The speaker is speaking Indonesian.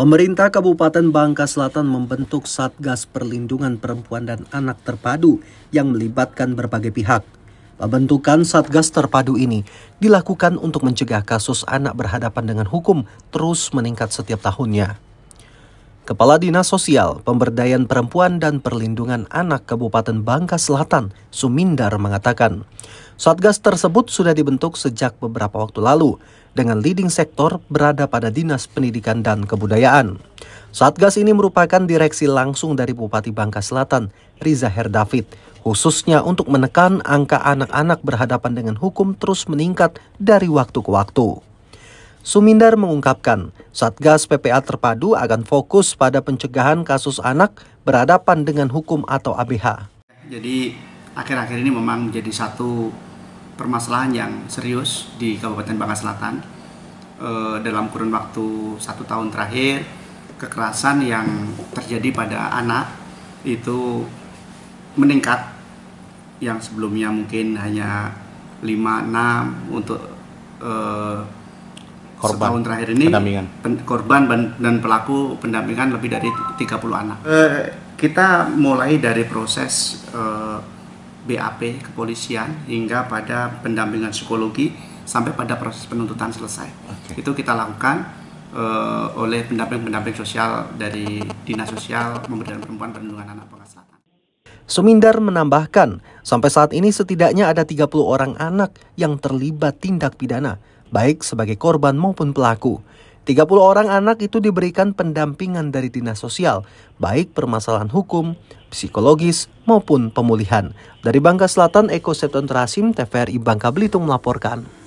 Pemerintah Kabupaten Bangka Selatan membentuk Satgas Perlindungan Perempuan dan Anak Terpadu yang melibatkan berbagai pihak. Pembentukan Satgas Terpadu ini dilakukan untuk mencegah kasus anak berhadapan dengan hukum terus meningkat setiap tahunnya. Kepala Dinas Sosial, Pemberdayaan Perempuan dan Perlindungan Anak Kabupaten Bangka Selatan, Sumindar mengatakan, Satgas tersebut sudah dibentuk sejak beberapa waktu lalu dengan leading sektor berada pada Dinas Pendidikan dan Kebudayaan. Satgas ini merupakan direksi langsung dari Bupati Bangka Selatan, Riza Herdavid, khususnya untuk menekan angka anak-anak berhadapan dengan hukum terus meningkat dari waktu ke waktu. Sumindar mengungkapkan, Satgas PPA terpadu akan fokus pada pencegahan kasus anak berhadapan dengan hukum atau ABH. Jadi akhir-akhir ini memang menjadi satu permasalahan yang serius di Kabupaten Bangka Selatan. E, dalam kurun waktu satu tahun terakhir, kekerasan yang terjadi pada anak itu meningkat yang sebelumnya mungkin hanya 5-6 untuk e, korban setahun terakhir ini pendampingan. Pen, korban dan pelaku pendampingan lebih dari 30 anak. Eh, kita mulai dari proses eh, BAP kepolisian hingga pada pendampingan psikologi sampai pada proses penuntutan selesai. Okay. Itu kita lakukan eh, oleh pendamping-pendamping sosial dari Dinas Sosial Pemberdayaan Perempuan Perlindungan Anak Pengasuhan. Sumindar menambahkan, sampai saat ini setidaknya ada 30 orang anak yang terlibat tindak pidana baik sebagai korban maupun pelaku. 30 orang anak itu diberikan pendampingan dari dinas sosial, baik permasalahan hukum, psikologis, maupun pemulihan. Dari Bangka Selatan, Eko Septon Terasim, TVRI Bangka Belitung melaporkan.